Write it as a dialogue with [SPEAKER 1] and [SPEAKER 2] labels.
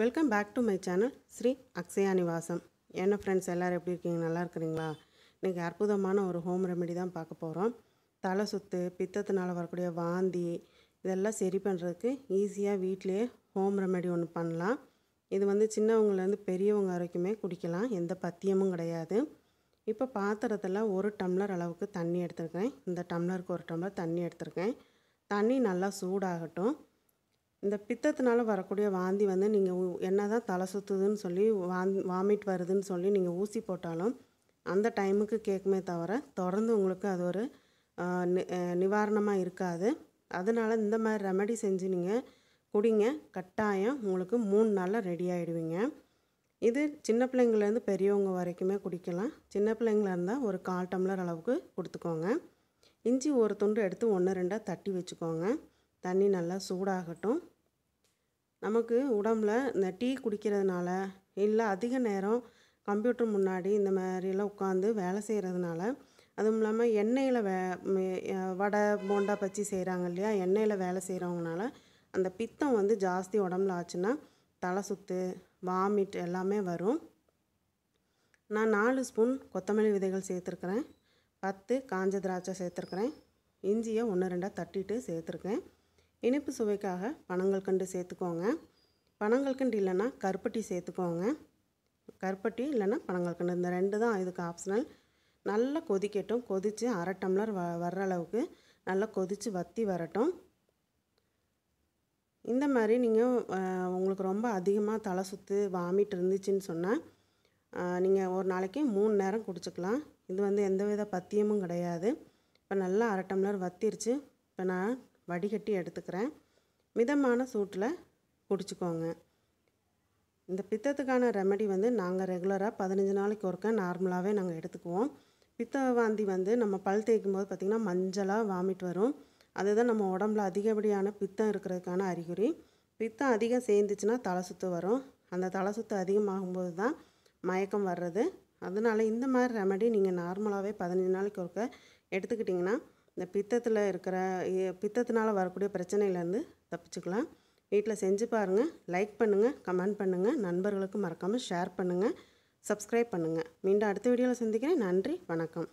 [SPEAKER 1] welcome back to my channel Shri Akshaya Nivasam என்ன friends எல்லோரும் எப்படி இருக்கீங்க நல்லா இருக்கிறீங்களா இன்றைக்கி அற்புதமான ஒரு ஹோம் ரெமெடி தான் பார்க்க போகிறோம் தலை சுத்து பித்தத்தினால் வரக்கூடிய வாந்தி இதெல்லாம் சரி பண்ணுறதுக்கு ஈஸியாக வீட்டிலே ஹோம் ரெமெடி ஒன்று பண்ணலாம் இது வந்து சின்னவங்கலேருந்து பெரியவங்க வரைக்குமே குடிக்கலாம் எந்த பத்தியமும் கிடையாது இப்போ பாத்திரத்தில் ஒரு டம்ளர் அளவுக்கு தண்ணி எடுத்திருக்கேன் இந்த டம்ளருக்கு ஒரு டம்ளர் தண்ணி எடுத்திருக்கேன் தண்ணி நல்லா சூடாகட்டும் இந்த பித்தத்தினால வரக்கூடிய வாந்தி வந்து நீங்கள் என்ன தான் தலை சுற்றுதுன்னு சொல்லி வாந் வாமிட் வருதுன்னு சொல்லி நீங்கள் ஊசி போட்டாலும் அந்த டைமுக்கு கேட்குமே தவிர தொடர்ந்து உங்களுக்கு அது ஒரு நிவாரணமாக இருக்காது அதனால் இந்த மாதிரி ரெமடி செஞ்சு நீங்கள் குடிங்க கட்டாயம் உங்களுக்கு மூணு நாளில் ரெடி ஆகிடுவீங்க இது சின்ன பிள்ளைங்கள்லேருந்து பெரியவங்க வரைக்குமே குடிக்கலாம் சின்ன பிள்ளைங்களாக இருந்தால் ஒரு கால் டம்ளர் அளவுக்கு கொடுத்துக்கோங்க இஞ்சி ஒரு துண்டு எடுத்து ஒன்று ரெண்டாக தட்டி வச்சுக்கோங்க தண்ணி நல்லா சூடாகட்டும் நமக்கு உடம்புல இந்த டீ குடிக்கிறதுனால இல்லை அதிக நேரம் கம்ப்யூட்டர் முன்னாடி இந்த மாதிரிலாம் உட்காந்து வேலை செய்கிறதுனால அதுவும் இல்லாமல் எண்ணெயில் வே வடை போண்டா பச்சி செய்கிறாங்க இல்லையா எண்ணெயில் வேலை செய்கிறவங்கனால அந்த பித்தம் வந்து ஜாஸ்தி உடம்புல ஆச்சுன்னா தலை சுத்து வாமிட் எல்லாமே வரும் நான் நாலு ஸ்பூன் கொத்தமல்லி விதைகள் சேர்த்துருக்குறேன் பத்து காஞ்ச திராட்சை சேர்த்துருக்குறேன் இஞ்சியை ஒன்று ரெண்டாக தட்டிட்டு சேர்த்துருக்கேன் இனிப்பு சுவைக்காக பனங்கல்கண்டு சேர்த்துக்கோங்க பனங்கல்கண்டு இல்லைன்னா கருப்பட்டி சேர்த்துக்கோங்க கருப்பட்டி இல்லைன்னா பனங்கல்கண்டு இந்த ரெண்டு தான் இதுக்கு ஆப்ஷனல் நல்லா கொதிக்கட்டும் கொதித்து அரை டம்ளர் வ வர்ற அளவுக்கு நல்லா கொதித்து வற்றி வரட்டும் இந்த மாதிரி நீங்கள் உங்களுக்கு ரொம்ப அதிகமாக தலை சுற்று வாமிட் இருந்துச்சுன்னு சொன்னால் நீங்கள் ஒரு நாளைக்கு மூணு நேரம் குடிச்சிக்கலாம் இது வந்து எந்தவித பத்தியமும் கிடையாது இப்போ நல்லா அரை டம்ளர் வத்திருச்சு இப்போ நான் வடிகட்டி எடுத்துக்கிறேன் மிதமான சூட்டில் குடிச்சிக்கோங்க இந்த பித்தத்துக்கான ரெமெடி வந்து நாங்கள் ரெகுலராக பதினஞ்சு நாளைக்கு ஒருக்க நார்மலாகவே நாங்கள் எடுத்துக்குவோம் பித்த வாந்தி வந்து நம்ம பல் தேய்க்கும் போது பார்த்திங்கன்னா மஞ்சளாக வாமிட் வரும் அதுதான் நம்ம உடம்புல அதிகப்படியான பித்தம் இருக்கிறதுக்கான அறிகுறி பித்தம் அதிகம் சேர்ந்துச்சுன்னா தலை சுத்து வரும் அந்த தலை சுத்து அதிகமாகும்போது தான் மயக்கம் வர்றது அதனால் இந்த மாதிரி ரெமெடி நீங்கள் நார்மலாகவே பதினஞ்சு நாளைக்கு ஒருக்க எடுத்துக்கிட்டிங்கன்னா இந்த பித்தத்தில் இருக்கிற பித்தத்தினால் வரக்கூடிய பிரச்சனையிலேருந்து தப்பிச்சுக்கலாம் வீட்டில் செஞ்சு பாருங்கள் லைக் பண்ணுங்கள் கமெண்ட் பண்ணுங்கள் நண்பர்களுக்கு மறக்காமல் ஷேர் பண்ணுங்கள் சப்ஸ்கிரைப் பண்ணுங்கள் மீண்டும் அடுத்த வீடியோவில் சந்திக்கிறேன் நன்றி வணக்கம்